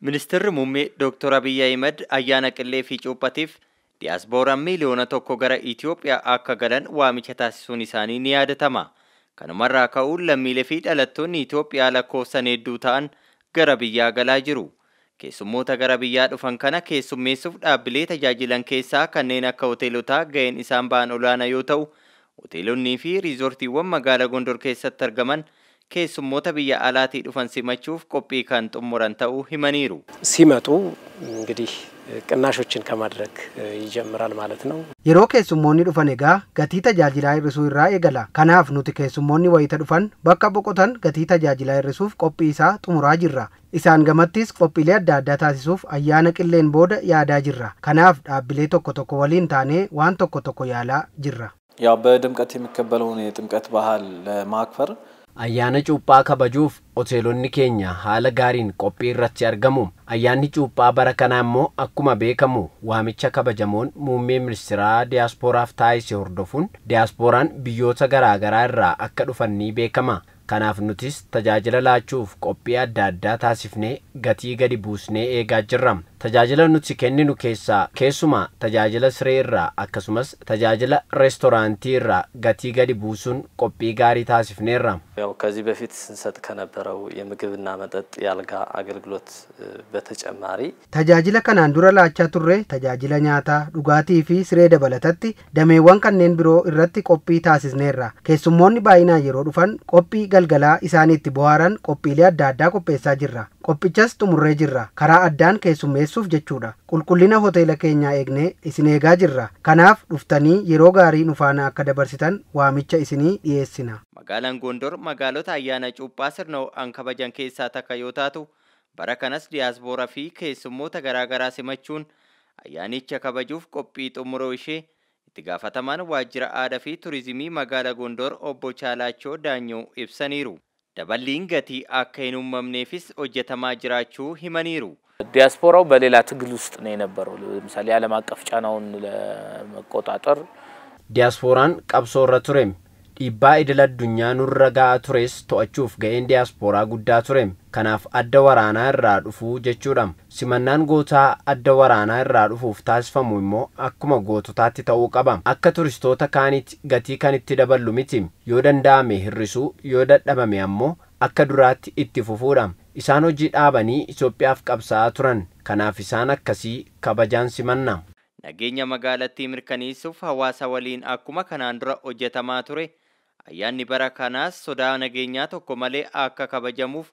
Ministirri muummee Dr. Abiyyi Ahimad ayyaana qillee fi cuuphatiif diyaasbooraan miiliyoona tokko gara Itiyoophiyaa akka galan waamicha taasisuun isaanii ni yaadatama. Kanumarraa ka'uun lammiilee fi dhalattoonni Itiyoophiyaa lakkoofsan hedduu ta'an gara biyyaa galaa jiru. Keessummoota gara biyyaa dhufan kana keessummeessuuf dhaabbilee tajaajilan keessaa kanneen akka hoteelotaa ga'een isaan ba'an olaanaa yoo ta'u, hoteelonnii fi riizortiiwwan magaala Gondor keessatti argaman keessummoota biyya alaatii dhufan simachuuf qophii kan xumuran ta'uu himaniiru። ሲመጡ እንግዲህ ቅናሾችን ከማድረግ ይጀምራል ማለት ነው። yeroo keessummoonni dhufan egaa gatii tajaajilaa hir'isuu irraa eegala. kanaaf nuti keessummoonni wayita dhufan bakka boqotan gatii tajaajilaa hir'isuuf qophii isaa xumuraa jirra. isaan gamattis qophiilee adda addaa taasisuuf ayyaana qilleen booda yaadaa jirra. kanaaf dhaabbilee tokko tokko waliin taanee waan tokko tokko yaalaa jirra. ያው በድምቀት የሚከበረውን የጥምቀት ባህል ለማክበር Ayyaana cuuphaa kabajuuf hoteelonni keenya haala gaariin qophii irratti argamu. Ayyaanni cuuphaa bara kanaa immoo akkuma beekamu waamicha kabajamoon muummee ministeeraa diyaaspooraaf taasise hordofuun diyaaspooraan biyyoota garaagaraa irraa akka dhufan ni beekama. Kanaaf nutis tajaajila laachuuf qophii adda addaa taasifnee gatii gadi buusnee eegaa jirra. Tajaajila nuti kenninu keessaa keessumaa tajaajila siree irraa akkasumas tajaajila reestoraantii irraa gatii gadi buusuun qophii gaarii taasifneerra. ያው ከዚህ በፊት ስንሰጥ ከነበረው የምግብና መጠጥ የአልጋ አገልግሎት በተጨማሪ tajaajila kanaan dura laachaa turre tajaajila nyaataa dhugaatii fi siree dabalatatti dameewwan kanneen biroo irratti qophii taasisneerra. Keessummoonni baay'inaan yeroo dhufan qophii galgalaa isaaniitti bohaaran qophiilee adda addaa qopheessaa jirra. qophichas xumurree jirra karaa addaan keessummeessuuf jechuudha qulqullina hoteela keenyaa eegnee isin eegaa jirra kanaaf dhuftanii yeroo gaarii nufaana akka dabarsitan waamicha isinii dhiyeessina. magaalaan gondor magaalota ayyaana cuuphaa sirna an kabajan keessaa takka yoo taatu bara kanas diyaaspooraa fi keessummoota garaagaraa simachuun ayyaanicha kabajuuf qophii xumuroo ishee itti gaafatamaan waajjira aadaa fi turizimii magaala gondor obbo Chaalaachoo Daanyoo ibsaniiru. Daballiin gatii akka hin uumamneefis hojjetamaa jiraachuu himaniiru። ዲያስፖራው በሌላ ትግል ውስጥ ነው የነበረው። ለምሳሌ ዓለም አቀፍ ጫናውን ለመቆጣጠር ዲያስፖራን ቀብሶ ረቱሬም dhiibbaa idil addunyaa nurra ga'aa tures to'achuuf ga'een diyaaspooraa guddaa ture kanaaf adda waraanaa irraa dhufuu jechuudha simannaan gootaa adda waraanaa irraa dhufuuf taasifamu immoo akkuma goototaatti ta'uu qaba akka turistoota kaanitti gatii kan itti daballu miti yoo danda'ame hirrisuu yoo dadhabame ammoo akka duraatti itti fufuudha isaan hojii dhaabanii Itoophiyaaf qabsaa'aa turan kanaaf isaan akkasii kabajaan simanna. Nageenya magaalattii mirkaneessuuf hawaasa waliin akkuma kanaan dura hojjetamaa ture ayyaanni bara kanaas sodaa nageenyaa tokko malee akka kabajamuuf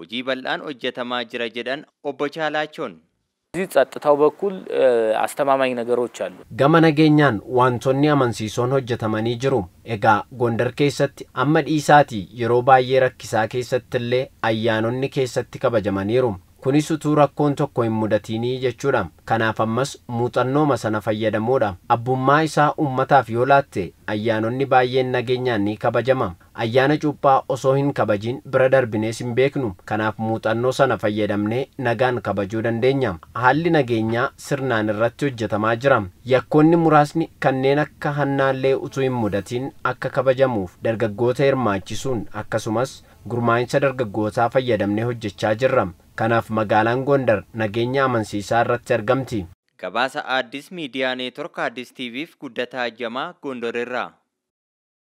hojii bal'aan hojjetamaa jira jedhan obbo Chaalachun. gama nageenyaan wantoonni amansiisoon hojjetamanii jiru egaa gondar keessatti amma dhii yeroo baay'ee rakkisaa keessatti illee ayyaanonni keessatti kabajamaniiru. kunis utuu rakkoon tokko hin mudatinii jechuudha kanaaf ammas muuxannooma sana fayyadamuudha abbummaa isaa ummataaf yoo laatte ayyaanonni baay'een nageenyaan ni kabajama ayyaana cuuphaa osoo hin kabajiin bira darbinees hin beeknu kanaaf muuxannoo sana fayyadamnee nagaan kabajuu dandeenya haalli nageenyaa sirnaan irratti hojjetamaa jira yakkoonni muraasni kanneen akka hannaallee utuu hin mudatiin akka kabajamuuf dargaggoota hirmaachisuun akkasumas gurmaa'insa dargaggootaa fayyadamnee hojjechaa jirra Kanaaf magaalaan Gondar nageenya amansiisaa irratti argamti. Gabaasa addis Miidiyaa Neetwork Aaddis TV'f guddataa jamaa Gondor irraa.